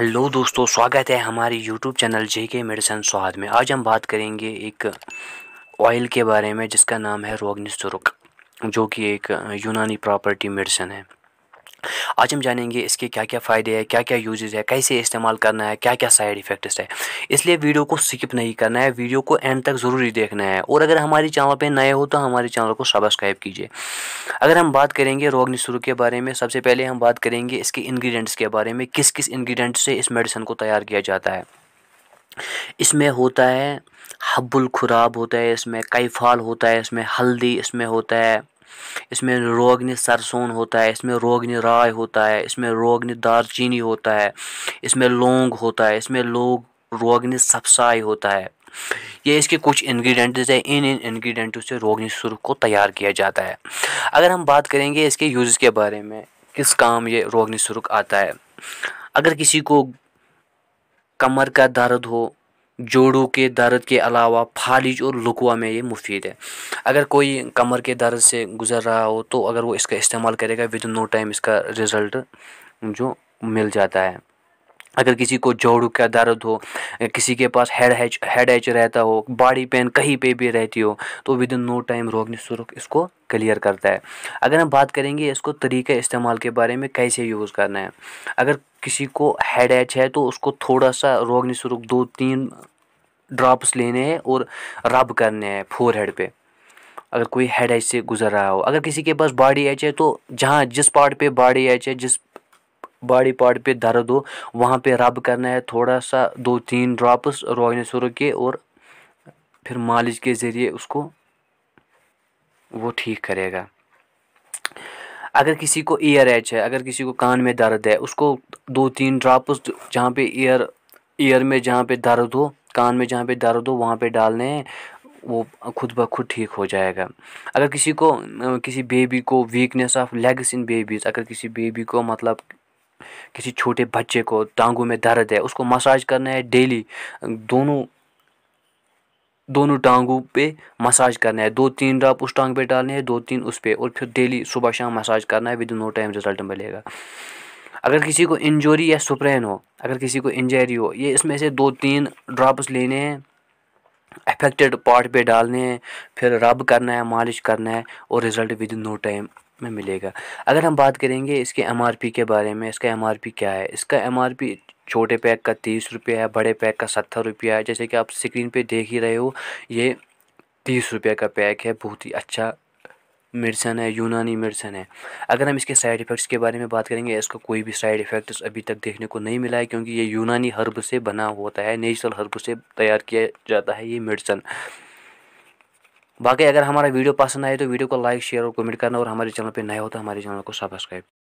hello दोस्तों स्वागत है हमारे यूट्यूब चैनल जे के मेडिसन स्वाद में आज हम बात करेंगे एक ऑयल के बारे में जिसका नाम है रोगनिस्तुरुक जो कि एक यूनानी प्रॉपर्टी मेडिसन है आज हम जानेंगे इसके क्या क्या फ़ायदे हैं क्या क्या यूजेज़ है कैसे इस्तेमाल करना है क्या क्या साइड इफ़ेक्ट्स है इसलिए वीडियो को स्किप नहीं करना है वीडियो को एंड तक ज़रूरी देखना है और अगर हमारे चैनल पर नए हो तो हमारे चैनल को सब्सक्राइब कीजिए अगर हम बात करेंगे रोग निःशुल्क के बारे में सबसे पहले हम बात करेंगे इसके इन्ग्रीडियंट्स के बारे में किस किस इन्ग्रीडियंट से इस मेडिसन को तैयार किया जाता है इसमें होता है हब्बुल खुराब होता है इसमें कैफाल होता है इसमें हल्दी इसमें होता है इसमें रोगनी सरसोन होता है इसमें रोगनी राय होता है इसमें रोगनी दारचीनी होता है इसमें लौंग होता है इसमें लोग रोगनी सफसाई होता है ये इसके कुछ इंग्रेडिएंट्स हैं इन इन इन्ग्रीडियंटों से रोगनी सुरख को तैयार किया जाता है अगर हम बात करेंगे इसके यूज़ के बारे में किस काम ये रोगनी सुरख आता है अगर किसी को कमर का दर्द हो जोड़ों के दर्द के अलावा फालिज और लकवा में ये मुफीद है अगर कोई कमर के दर्द से गुज़र रहा हो तो अगर वो इसका इस्तेमाल करेगा विद नो टाइम इसका रिज़ल्ट जो मिल जाता है अगर किसी को जोड़ों का दर्द हो किसी के पास हेड हैच हेड हैच रहता हो बॉडी पेन कहीं पे भी रहती हो तो विद इन नो टाइम रोगनी सुरुख इसको क्लियर करता है अगर हम बात करेंगे इसको तरीके इस्तेमाल के बारे में कैसे यूज़ करना है अगर किसी को हेड हैच है तो उसको थोड़ा सा रोगनी सुरुख दो तीन ड्रॉप्स लेने हैं और रब करने हैं फोर हेड पर अगर कोई हेड एच से गुजर रहा हो अगर किसी के पास बॉडी एच है तो जहाँ जिस पार्ट पे बॉडी एच है जिस बॉडी पार्ट पे दर्द हो वहाँ पे रब करना है थोड़ा सा दो तीन ड्रॉप्स शुरू के और फिर मालिश के ज़रिए उसको वो ठीक करेगा अगर किसी को ईयर एच है अगर किसी को कान में दर्द है उसको दो तीन ड्रॉप्स जहाँ पे ईयर ईयर में जहाँ पे दर्द हो कान में जहाँ पे दर्द हो वहाँ पे डालने हैं वो खुद ब खुद ठीक हो जाएगा अगर किसी को किसी बेबी को weakness of legs in babies अगर किसी बेबी को मतलब किसी छोटे बच्चे को टांगों में दर्द है उसको मसाज करना है डेली दोनों दोनों टांगों पे मसाज करना है दो तीन ड्राप उस टांग पे डालने हैं दो तीन उस पर और फिर डेली सुबह शाम मसाज करना है विद नो टाइम रिजल्ट मिलेगा अगर किसी को इंजरी या सुप्रेन हो अगर किसी को इंजरी हो ये इसमें से दो तीन ड्रॉप्स लेने हैं अफेक्टेड पार्ट पे डालने हैं फिर रब करना है मालिश करना है और रिज़ल्ट विद नो टाइम में मिलेगा अगर हम बात करेंगे इसके एम के बारे में इसका एम क्या है इसका एम छोटे पैक का तीस रुपये है बड़े पैक का सत्तर रुपया है जैसे कि आप स्क्रीन पे देख ही रहे हो ये तीस रुपये का पैक है बहुत ही अच्छा मिर्सन है यूनानी मिर्सन है अगर हम इसके साइड इफ़ेक्ट्स के बारे में बात करेंगे इसका कोई भी साइड इफ़ेक्ट्स अभी तक देखने को नहीं मिला है क्योंकि ये यूनानी हर्ब से बना होता है नेचुरल हर्ब से तैयार किया जाता है ये मिर्सन बाकी अगर हमारा वीडियो पसंद आए तो वीडियो को लाइक शेयर और कमेंट करना और हमारे चैनल पर नया हो तो हमारे चैनल को सब्सक्राइब